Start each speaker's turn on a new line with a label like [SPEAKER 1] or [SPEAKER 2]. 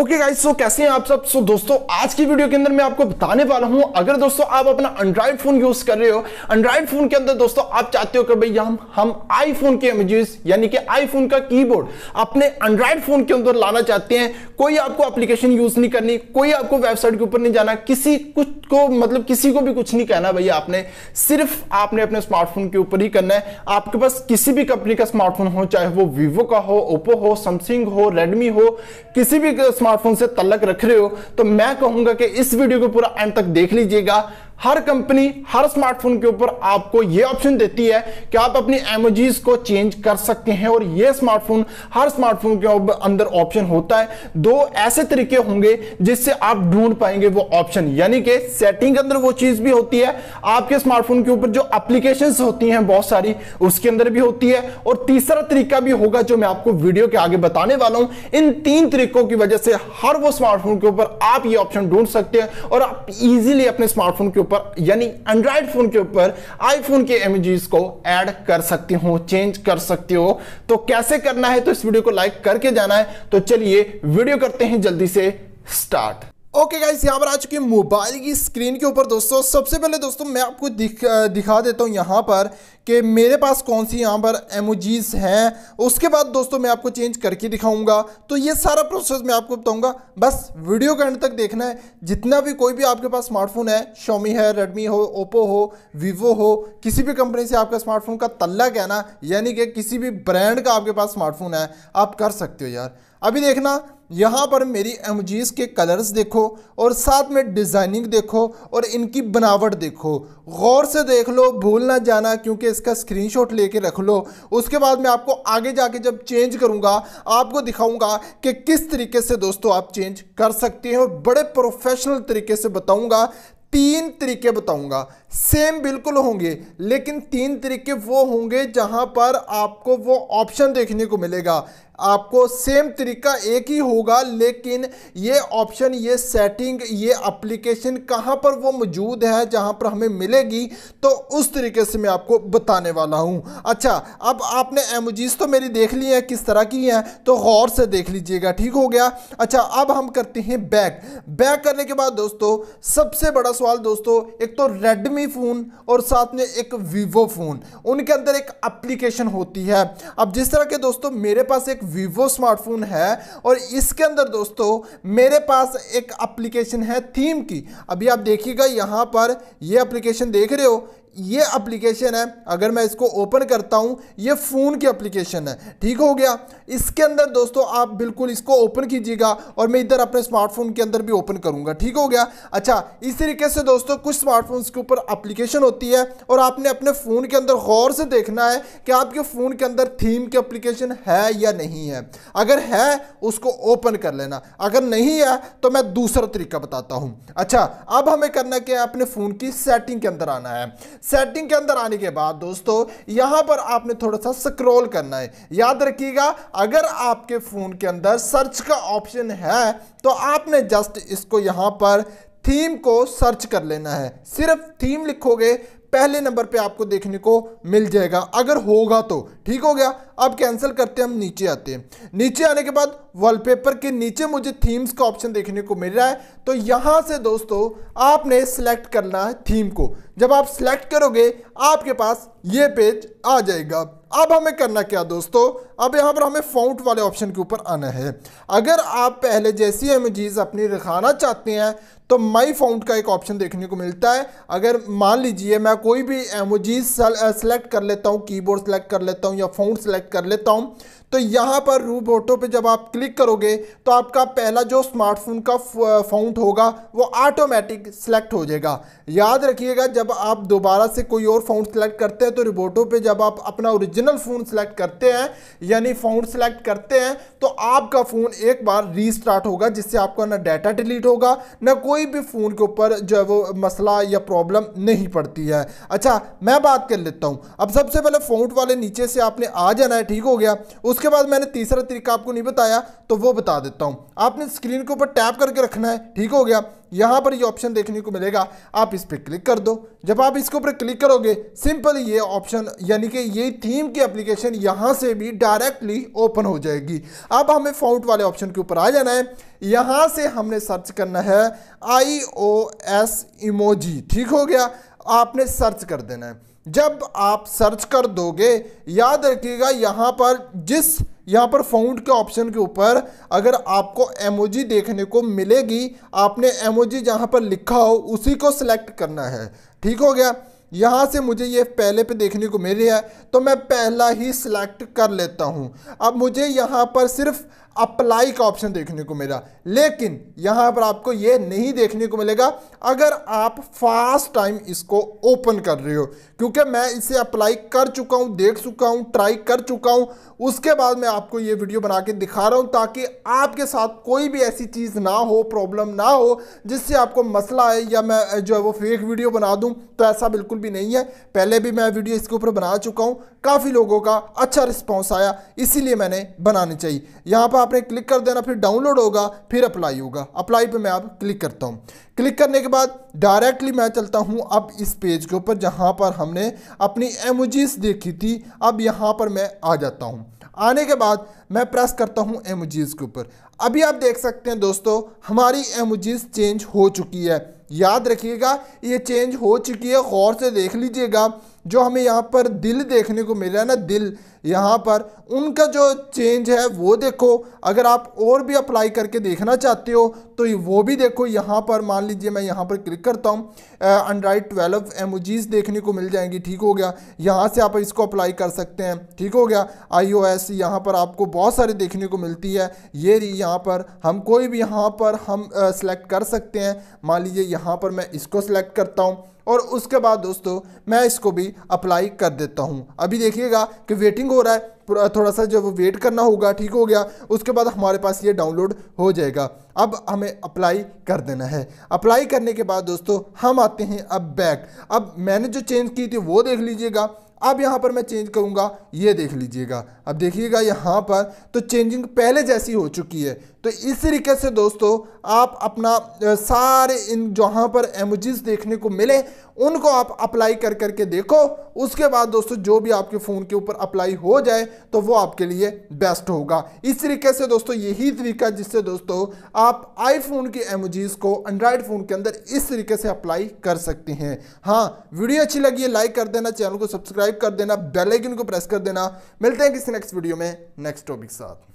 [SPEAKER 1] okay guys so कैसे हैं आप सब सो so, दोस्तों आज की वीडियो के अंदर मैं आपको बताने वाला हूं अगर दोस्तों आप अपना एंड्रॉइड फोन यूज कर रहे हो एंड्रॉइड फोन के अंदर दोस्तों आप चाहते हो कि भाई हम हम आईफोन के इमेजेस यानी कि आईफोन का कीबोर्ड अपने एंड्रॉइड फोन के अंदर लाना चाहते हैं कोई आपको एप्लीकेशन यूज नहीं करनी कोई आपको वेबसाइट के ऊपर नहीं जाना किसी कुछ को मतलब किसी को भी कुछ नहीं कहना भैया आपने सिर्फ आपने अपने स्मार्टफोन के ऊपर ही करना है आपके पास किसी भी कंपनी का स्मार्टफोन हो चाहे वो वीवो का हो ओप्पो हो सैमसंग हो रेडमी हो किसी भी स्मार्ट स्मार्टफोन से तलक रख रहे हो तो मैं कहूंगा कि इस वीडियो को पूरा एंड तक देख लीजिएगा हर कंपनी हर स्मार्टफोन के ऊपर आपको ये ऑप्शन देती है कि आप अपनी एमोजीज को चेंज कर सकते हैं और ये स्मार्टफोन हर स्मार्टफोन के अंदर ऑप्शन होता है दो ऐसे तरीके होंगे जिससे आप ढूंढ पाएंगे वो ऑप्शन यानी कि सेटिंग के अंदर वो चीज भी होती है आपके स्मार्टफोन के ऊपर जो एप्लीकेशन होती हैं बहुत सारी उसके अंदर भी होती है और तीसरा तरीका भी होगा जो मैं आपको वीडियो के आगे बताने वाला हूं इन तीन तरीकों की वजह से हर वो स्मार्टफोन के ऊपर आप ये ऑप्शन ढूंढ सकते हैं और आप इजिली अपने स्मार्टफोन के ऊपर ऊपर यानी एंड्रॉइड फोन के ऊपर आईफोन के इमेजेस को ऐड कर सकते हो चेंज कर सकते हो तो कैसे करना है तो इस वीडियो को लाइक करके जाना है तो चलिए वीडियो करते हैं जल्दी से स्टार्ट ओके गाइस यहाँ पर आ चुके मोबाइल की स्क्रीन के ऊपर दोस्तों सबसे पहले दोस्तों मैं आपको दिख दिखा देता हूँ यहाँ पर कि मेरे पास कौन सी यहाँ पर एमोजीज हैं उसके बाद दोस्तों मैं आपको चेंज करके दिखाऊंगा तो ये सारा प्रोसेस मैं आपको बताऊंगा बस वीडियो के अंत तक देखना है जितना भी कोई भी आपके पास स्मार्टफोन है शोमी है रेडमी हो ओप्पो हो वीवो हो किसी भी कंपनी से आपका स्मार्टफोन का तल्ला कहना यानी कि किसी भी ब्रांड का आपके पास स्मार्टफोन है आप कर सकते हो यार अभी देखना यहाँ पर मेरी एमजीज के कलर्स देखो और साथ में डिज़ाइनिंग देखो और इनकी बनावट देखो गौर से देख लो भूल ना जाना क्योंकि इसका स्क्रीनशॉट लेके रख लो उसके बाद मैं आपको आगे जाके जब चेंज करूँगा आपको दिखाऊँगा कि किस तरीके से दोस्तों आप चेंज कर सकते हैं और बड़े प्रोफेशनल तरीके से बताऊँगा तीन तरीके बताऊँगा सेम बिल्कुल होंगे लेकिन तीन तरीके वो होंगे जहां पर आपको वो ऑप्शन देखने को मिलेगा आपको सेम तरीका एक ही होगा लेकिन ये ऑप्शन ये सेटिंग ये एप्लीकेशन कहाँ पर वो मौजूद है जहां पर हमें मिलेगी तो उस तरीके से मैं आपको बताने वाला हूं अच्छा अब आपने एमोजीज तो मेरी देख ली है किस तरह की है तो गौर से देख लीजिएगा ठीक हो गया अच्छा अब हम करते हैं बैक बैक करने के बाद दोस्तों सबसे बड़ा सवाल दोस्तों एक तो रेडमी रेडमी फ़ोन और साथ में एक वीवो फ़ोन उनके अंदर एक एप्लीकेशन होती है अब जिस तरह के दोस्तों मेरे पास एक वीवो स्मार्टफोन है और इसके अंदर दोस्तों मेरे पास एक एप्लीकेशन है थीम की अभी आप देखिएगा यहाँ पर यह एप्लीकेशन देख रहे हो ये एप्लीकेशन है अगर मैं इसको ओपन करता हूँ ये फ़ोन की एप्लीकेशन है ठीक हो गया इसके अंदर दोस्तों आप बिल्कुल इसको ओपन कीजिएगा और मैं इधर अपने स्मार्टफोन के अंदर भी ओपन करूँगा ठीक हो गया अच्छा इस तरीके से दोस्तों कुछ स्मार्टफोन्स के ऊपर अप्लीकेशन होती है और आपने अपने फ़ोन के अंदर गौर से देखना है कि आपके फ़ोन के अंदर थीम की अप्लीकेशन है या नहीं है अगर है उसको ओपन कर लेना अगर नहीं है तो मैं दूसरा तरीका बताता हूँ अच्छा अब हमें करना क्या है अपने फ़ोन की सेटिंग के अंदर आना है सेटिंग के अंदर आने के बाद दोस्तों यहां पर आपने थोड़ा सा स्क्रॉल करना है याद रखिएगा अगर आपके फ़ोन के अंदर सर्च का ऑप्शन है तो आपने जस्ट इसको यहां पर थीम को सर्च कर लेना है सिर्फ थीम लिखोगे पहले नंबर पे आपको देखने को मिल जाएगा अगर होगा तो ठीक हो गया अब कैंसिल करते हैं हम नीचे आते हैं नीचे आने के बाद वॉलपेपर के नीचे मुझे थीम्स का ऑप्शन देखने को मिल रहा है तो यहाँ से दोस्तों आपने सेलेक्ट करना है थीम को जब आप सेलेक्ट करोगे आपके पास ये पेज आ जाएगा अब हमें करना क्या दोस्तों अब यहाँ पर हमें फाउंट वाले ऑप्शन के ऊपर आना है अगर आप पहले जैसी एमजीज अपनी दिखाना चाहते हैं तो माई फाउंट का एक ऑप्शन देखने को मिलता है अगर मान लीजिए मैं कोई भी जीज सेलेक्ट कर लेता हूँ कीबोर्ड सेलेक्ट कर लेता हूँ या फाउंट सेलेक्ट कर लेता हूँ तो यहाँ पर रोबोटो पे जब आप क्लिक करोगे तो आपका पहला जो स्मार्टफोन का फाउंट होगा वो ऑटोमेटिक सेलेक्ट हो जाएगा याद रखिएगा जब आप दोबारा से कोई और फाउंट सेलेक्ट करते हैं तो रिबोटो पे जब आप अपना ओरिजिनल फ़ोन सेलेक्ट करते हैं यानी फाउंट सेलेक्ट करते हैं तो आपका फ़ोन एक बार रीस्टार्ट होगा जिससे आपका ना डाटा डिलीट होगा ना कोई भी फ़ोन के ऊपर जो है वो मसला या प्रॉब्लम नहीं पड़ती है अच्छा मैं बात कर लेता हूँ अब सबसे पहले फाउंट वाले नीचे से आपने आ जाना है ठीक हो गया उस उसके बाद मैंने तीसरा तरीका आपको नहीं बताया तो वो बता देता हूँ आपने स्क्रीन के ऊपर टैप करके रखना है ठीक हो गया यहाँ पर ये ऑप्शन देखने को मिलेगा आप इस पर क्लिक कर दो जब आप इसके ऊपर क्लिक करोगे सिंपल ये ऑप्शन यानी कि ये थीम की एप्लीकेशन यहाँ से भी डायरेक्टली ओपन हो जाएगी अब हमें फाउंट वाले ऑप्शन के ऊपर आ जाना है यहाँ से हमने सर्च करना है आई ओ एस इमोजी ठीक हो गया आपने सर्च कर देना है जब आप सर्च कर दोगे याद रखिएगा यहाँ पर जिस यहाँ पर फाउंड के ऑप्शन के ऊपर अगर आपको एमओजी देखने को मिलेगी आपने एमओजी जहाँ पर लिखा हो उसी को सिलेक्ट करना है ठीक हो गया यहाँ से मुझे ये पहले पे देखने को मिल रहा है तो मैं पहला ही सिलेक्ट कर लेता हूँ अब मुझे यहाँ पर सिर्फ अप्लाई का ऑप्शन देखने को मिला लेकिन यहां पर आपको यह नहीं देखने को मिलेगा अगर आप फास्ट टाइम इसको ओपन कर रहे हो क्योंकि मैं इसे अप्लाई कर चुका हूं देख चुका हूं ट्राई कर चुका हूं उसके बाद मैं आपको यह वीडियो बना के दिखा रहा हूं ताकि आपके साथ कोई भी ऐसी चीज़ ना हो प्रॉब्लम ना हो जिससे आपको मसला आए या मैं जो है वो फेक वीडियो बना दूँ तो ऐसा बिल्कुल भी नहीं है पहले भी मैं वीडियो इसके ऊपर बना चुका हूँ काफ़ी लोगों का अच्छा रिस्पॉन्स आया इसीलिए मैंने बनानी चाहिए यहां पर पर आपने क्लिक कर देना फिर डाउनलोड होगा फिर अप्लाई होगा अप्लाई पे मैं अब क्लिक करता हूँ क्लिक करने के बाद डायरेक्टली मैं चलता हूँ अब इस पेज के ऊपर जहाँ पर हमने अपनी एमोजीज देखी थी अब यहाँ पर मैं आ जाता हूँ आने के बाद मैं प्रेस करता हूँ एमोजीज़ के ऊपर अभी आप देख सकते हैं दोस्तों हमारी एमोजीज़ चेंज हो चुकी है याद रखिएगा ये चेंज हो चुकी है गौर से देख लीजिएगा जो हमें यहाँ पर दिल देखने को मिल रहा है ना दिल यहाँ पर उनका जो चेंज है वो देखो अगर आप और भी अप्लाई करके देखना चाहते हो तो वो भी देखो यहाँ पर मान लीजिए मैं यहाँ पर क्लिक करता हूँ एंड्राइड ट्वेल्व एमोजीज देखने को मिल जाएंगी ठीक हो गया यहाँ से आप इसको अप्लाई कर सकते हैं ठीक हो गया आई ओ एस यहाँ पर आपको बहुत सारे देखने को मिलती है ये यहाँ पर हम कोई भी यहाँ पर हम सेलेक्ट कर सकते हैं मान लीजिए यहाँ पर मैं इसको सेलेक्ट करता हूँ और उसके बाद दोस्तों मैं इसको भी अप्लाई कर देता हूँ अभी देखिएगा कि वेटिंग लोडिंग हो रहा है थोड़ा सा जब वेट करना होगा ठीक हो गया उसके बाद हमारे पास ये डाउनलोड हो जाएगा अब हमें अप्लाई कर देना है अप्लाई करने के बाद दोस्तों हम आते हैं अब बैक अब मैंने जो चेंज की थी वो देख लीजिएगा अब यहाँ पर मैं चेंज करूँगा ये देख लीजिएगा अब देखिएगा यहाँ पर तो चेंजिंग पहले जैसी हो चुकी है तो इस तरीके से दोस्तों आप अपना सारे इन जहाँ पर एमोजीज देखने को मिले उनको आप अप्लाई कर करके देखो उसके बाद दोस्तों जो भी आपके फ़ोन के ऊपर अप्लाई हो जाए तो वो आपके लिए बेस्ट होगा इस तरीके से दोस्तों यही तरीका जिससे दोस्तों आप आईफोन के एमोजीज को एंड्रॉयड फ़ोन के अंदर इस तरीके से अप्लाई कर सकते हैं हाँ वीडियो अच्छी लगी है लाइक कर देना चैनल को सब्सक्राइब कर देना बेलाइकिन को प्रेस कर देना मिलते हैं किसी नेक्स्ट वीडियो में नेक्स्ट टॉपिक साथ